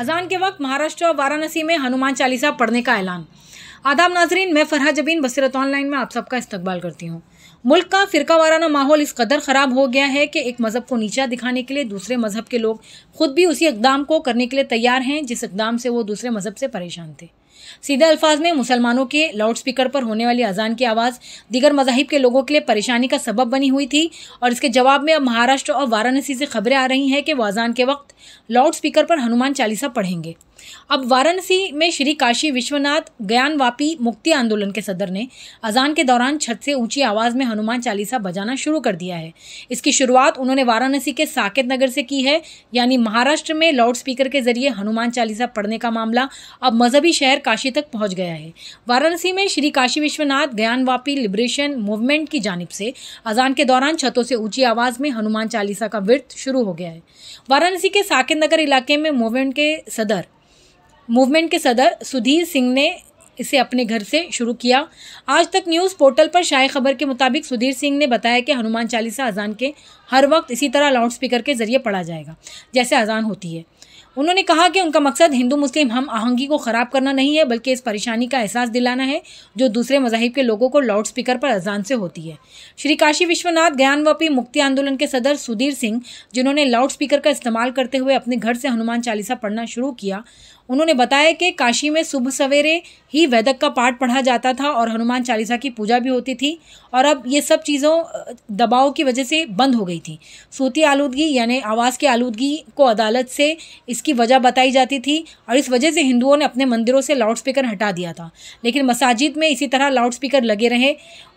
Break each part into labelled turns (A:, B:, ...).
A: अजान के वक्त महाराष्ट्र और वाराणसी में हनुमान चालीसा पढ़ने का ऐलान आदाब नाजरीन मैं फरहा जबीन बसरत ऑनलाइन में आप सबका इस्तकबाल करती हूँ मुल्क का फ़िरका वाराना माहौल इस कदर ख़राब हो गया है कि एक मज़हब को नीचा दिखाने के लिए दूसरे मज़हब के लोग ख़ुद भी उसी इकदाम को करने के लिए तैयार हैं जिस इकदाम से वो दूसरे मज़हब से परेशान थे सीधे अल्फाज में मुसलमानों के लाउडस्पीकर पर होने वाली अजान की आवाज़ दीगर मजाहिब के लोगों के लिए परेशानी का सबब बनी हुई थी और इसके जवाब में अब महाराष्ट्र और वाराणसी से खबरें आ रही हैं कि वो अजान के वक्त लाउड स्पीकर पर हनुमान चालीसा पढ़ेंगे अब वाराणसी में श्री काशी विश्वनाथ ज्ञानवापी मुक्ति आंदोलन के सदर ने अजान के दौरान छत से ऊंची आवाज़ में हनुमान चालीसा बजाना शुरू कर दिया है इसकी शुरुआत उन्होंने वाराणसी के साकेत नगर से की है यानी महाराष्ट्र में लाउड स्पीकर के जरिए हनुमान चालीसा पढ़ने का मामला अब मजहबी शहर काशी तक पहुँच गया है वाराणसी में श्री काशी विश्वनाथ ज्ञानवापी लिबरेशन मूवमेंट की जानब से अजान के दौरान छतों से ऊंची आवाज़ में हनुमान चालीसा का विर्त शुरू हो गया है वाराणसी के साकेत नगर इलाके में मूवमेंट के सदर मूवमेंट के सदर सुधीर सिंह ने इसे अपने घर से शुरू किया आज तक न्यूज़ पोर्टल पर शाये खबर के मुताबिक सुधीर सिंह ने बताया कि हनुमान चालीसा अजान के हर वक्त इसी तरह लाउडस्पीकर के जरिए पढ़ा जाएगा जैसे अजान होती है उन्होंने कहा कि उनका मकसद हिंदू मुस्लिम हम आहंगी को ख़राब करना नहीं है बल्कि इस परेशानी का एहसास दिलाना है जो दूसरे मजाहिब के लोगों को लाउड स्पीकर पर अजान से होती है श्री काशी विश्वनाथ ज्ञानवापी मुक्ति आंदोलन के सदर सुधीर सिंह जिन्होंने लाउड स्पीकर का इस्तेमाल करते हुए अपने घर से हनुमान चालीसा पढ़ना शुरू किया उन्होंने बताया कि काशी में सुबह सवेरे ही वैदक का पाठ पढ़ा जाता था और हनुमान चालीसा की पूजा भी होती थी और अब ये सब चीज़ों दबाव की वजह से बंद हो गई थी सूती आलूदगी यानी आवाज़ की आलूदगी को अदालत से इसकी इसकी वजह बताई जाती थी और इस वजह से हिंदुओं ने अपने मंदिरों से लाउडस्पीकर हटा दिया था लेकिन मसाजिद में इसी तरह लाउडस्पीकर लगे रहे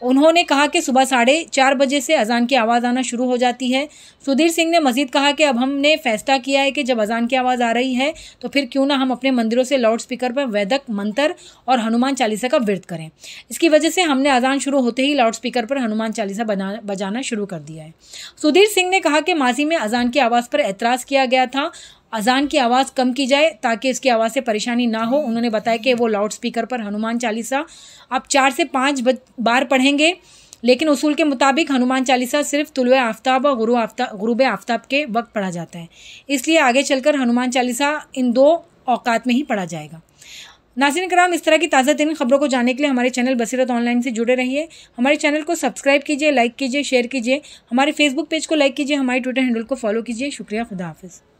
A: उन्होंने कहा कि सुबह साढ़े चार बजे से अजान की आवाज़ आना शुरू हो जाती है सुधीर सिंह ने मजीद कहा कि अब हमने फैसला किया है कि जब अजान की आवाज़ आ रही है तो फिर क्यों ना हम अपने मंदिरों से लाउड स्पीकर पर वैदक मंत्र और हनुमान चालीसा का व्रत करें इसकी वजह से हमने अजान शुरू होते ही लाउड स्पीकर पर हनुमान चालीसा बजाना शुरू कर दिया है सुधीर सिंह ने कहा कि माजी में अजान की आवाज़ पर एतराज़ किया गया था अजान की आवाज़ कम की जाए ताकि इसकी आवाज़ से परेशानी ना हो उन्होंने बताया कि वो लाउड स्पीकर पर हनुमान चालीसा आप चार से पाँच बार पढ़ेंगे लेकिन उसूल के मुताबिक हनुमान चालीसा सिर्फ तुलवे आफ्ताब और गुरु आफ्ताब गुरुब आफ्ताब के वक्त पढ़ा जाता है इसलिए आगे चलकर हनुमान चालीसा इन दो औकात में ही पढ़ा जाएगा नासिन कराम इस तरह की ताज़ा तरीन खबरों को जानने के लिए हमारे चैनल बसीरत ऑनलाइन से जुड़े रहिए हमारे चैनल को सब्सक्राइब कीजिए लाइक कीजिए शेयर कीजिए हमारे फेसबुक पेज को लाइक कीजिए हमारे ट्विटर हैंडल को फॉलो कीजिए शुक्रिया खुदा हाफिज़